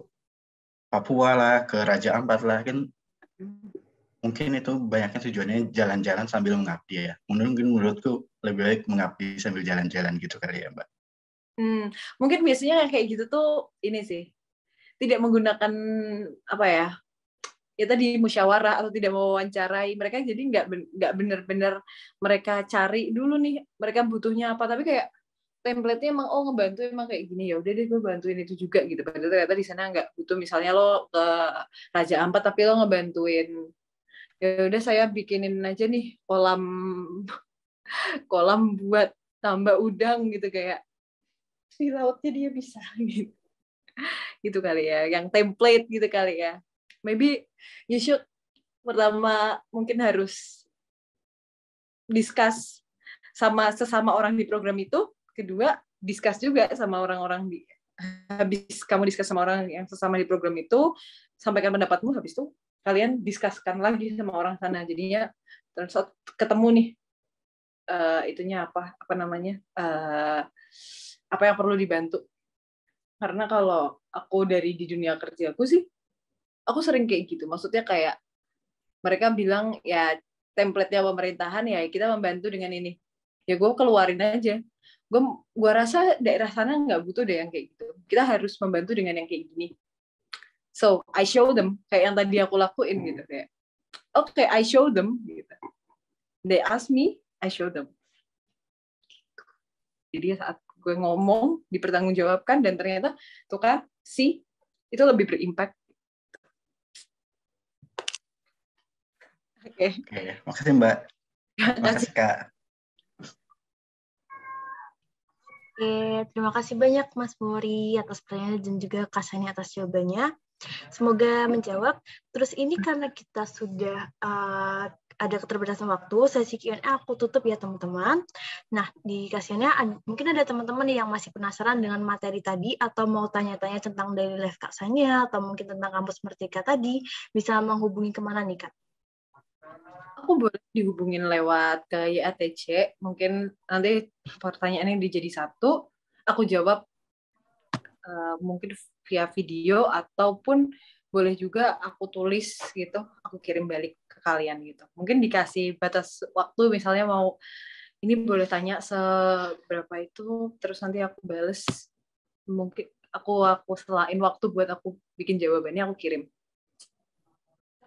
Papua lah ke Raja Ampat lah kan hmm mungkin itu banyaknya tujuannya jalan-jalan sambil mengabdi ya. mungkin menurutku lebih baik mengabdi sambil jalan-jalan gitu kali ya, Mbak. Hmm, mungkin biasanya kayak gitu tuh ini sih. Tidak menggunakan apa ya? Ya tadi musyawarah atau tidak mewawancarai mereka jadi nggak nggak bener-bener mereka cari dulu nih mereka butuhnya apa tapi kayak template-nya emang oh ngebantu emang kayak gini ya udah deh gue bantuin itu juga gitu padahal ternyata di sana nggak butuh misalnya lo ke Raja Ampat tapi lo ngebantuin ya udah saya bikinin aja nih kolam kolam buat tambah udang gitu kayak si lautnya dia bisa gitu gitu kali ya yang template gitu kali ya maybe you should pertama mungkin harus discuss sama sesama orang di program itu kedua discuss juga sama orang-orang di habis kamu diskus sama orang yang sesama di program itu sampaikan pendapatmu habis itu kalian diskuskan lagi sama orang sana jadinya terus ketemu nih uh, itunya apa apa namanya uh, apa yang perlu dibantu karena kalau aku dari di dunia kerja aku sih aku sering kayak gitu maksudnya kayak mereka bilang ya template-nya pemerintahan ya kita membantu dengan ini ya gue keluarin aja gue gue rasa daerah sana nggak butuh deh yang kayak gitu kita harus membantu dengan yang kayak gini so I show them kayak yang tadi aku lakuin gitu kayak oke okay, I show them gitu they ask me I show them jadi saat gue ngomong dipertanggungjawabkan dan ternyata tuh kan si itu lebih berimpact oke okay. makasih mbak makasih kak Oke, terima kasih banyak Mas Mori atas pertanyaan dan juga Kak Sani atas jawabannya. Semoga menjawab. Terus ini karena kita sudah uh, ada keterbatasan waktu, sesi Q&A aku tutup ya teman-teman. Nah, di kasihannya mungkin ada teman-teman yang masih penasaran dengan materi tadi atau mau tanya-tanya tentang daily life Kak Sanya atau mungkin tentang kampus Merdeka tadi, bisa menghubungi kemana nih Kak? Aku boleh dihubungin lewat ke YATC, mungkin nanti pertanyaannya dijadi satu, aku jawab uh, mungkin via video ataupun boleh juga aku tulis gitu, aku kirim balik ke kalian gitu. Mungkin dikasih batas waktu misalnya mau ini boleh tanya seberapa itu terus nanti aku bales mungkin aku aku selain waktu buat aku bikin jawabannya aku kirim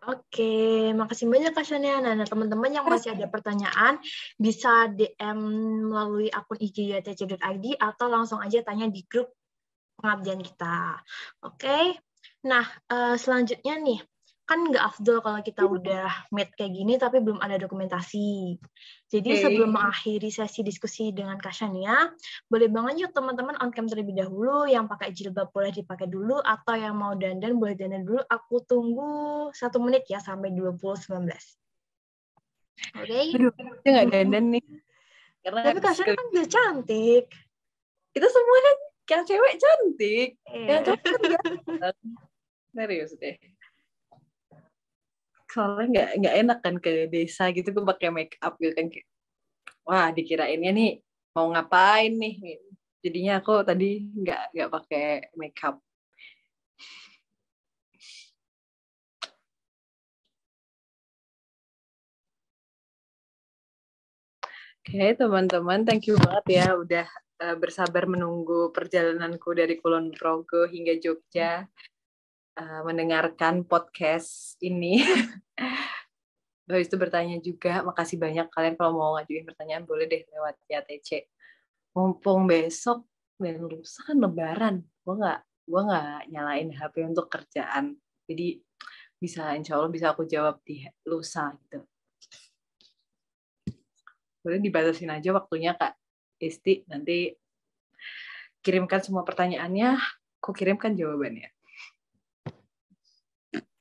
Oke, makasih banyak Kak Shania. Nah, nah teman-teman yang masih ada pertanyaan bisa DM melalui akun IG ytc.id atau langsung aja tanya di grup pengabdian kita. Oke, okay? nah uh, selanjutnya nih, kan nggak afdol kalau kita hmm. udah meet kayak gini tapi belum ada dokumentasi. Jadi okay. sebelum mengakhiri sesi diskusi dengan Kasania, boleh banget yuk teman-teman on cam terlebih dahulu yang pakai jilbab boleh dipakai dulu atau yang mau dandan boleh dandan dulu. Aku tunggu satu menit ya sampai 20.19. Oke. Okay? Aduh, nggak dandan nih. Karena tapi kan udah cantik. Kita semua kan yang cewek cantik, mm. yang cowok kan ganteng. Serius deh. Soalnya nggak nggak enak kan ke desa gitu, gue pakai make up gitu kan. Wah, dikirainnya nih mau ngapain nih? Jadinya aku tadi nggak nggak pakai make up. Oke, okay, teman-teman, thank you banget ya udah uh, bersabar menunggu perjalananku dari Kulon Progo hingga Jogja uh, mendengarkan podcast ini. Habis itu bertanya juga, makasih banyak kalian kalau mau ngajuin pertanyaan boleh deh lewat YTC. Mumpung besok dan lusa kan lebaran, gue nggak gua nggak nyalain HP untuk kerjaan, jadi bisa insya Allah bisa aku jawab di lusa gitu. Boleh dibatasin aja waktunya kak. Isti nanti kirimkan semua pertanyaannya, aku kirimkan jawabannya.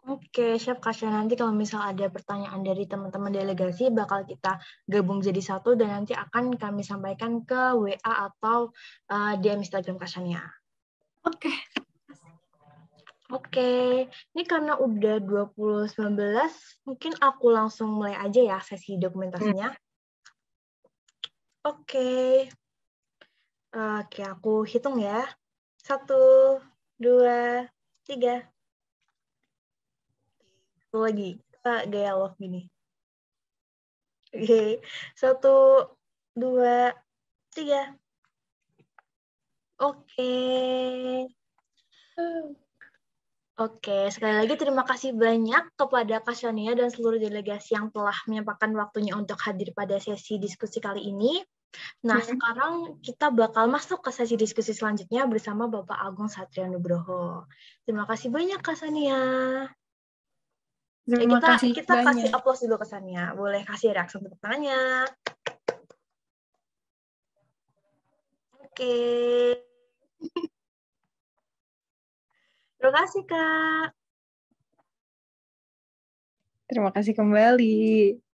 Oke, Chef Kasya nanti kalau misal ada pertanyaan dari teman-teman delegasi bakal kita gabung jadi satu dan nanti akan kami sampaikan ke WA atau uh, eh, DM Instagram Kasyania. Oke. Oke, ini karena udah 2019, mungkin aku langsung mulai aja ya sesi dokumentasinya. Hmm. Oke. Okay. Oke, okay, aku hitung ya. Satu, dua, tiga. Satu lagi. Kita gaya love gini. Oke. Okay. Satu, dua, tiga. Oke. Okay. Oke, sekali lagi terima kasih banyak kepada Kasionia dan seluruh delegasi yang telah menyempatkan waktunya untuk hadir pada sesi diskusi kali ini. Nah, hmm. sekarang kita bakal masuk ke sesi diskusi selanjutnya bersama Bapak Agung Satria Nugroho. Terima kasih banyak Kasania. Ya, terima kita, kasih kita banyak. kasih aplaus dulu Sania. Boleh kasih reaksi untuk pertanyaannya. Oke. Okay. Terima kasih, Kak. Terima kasih kembali.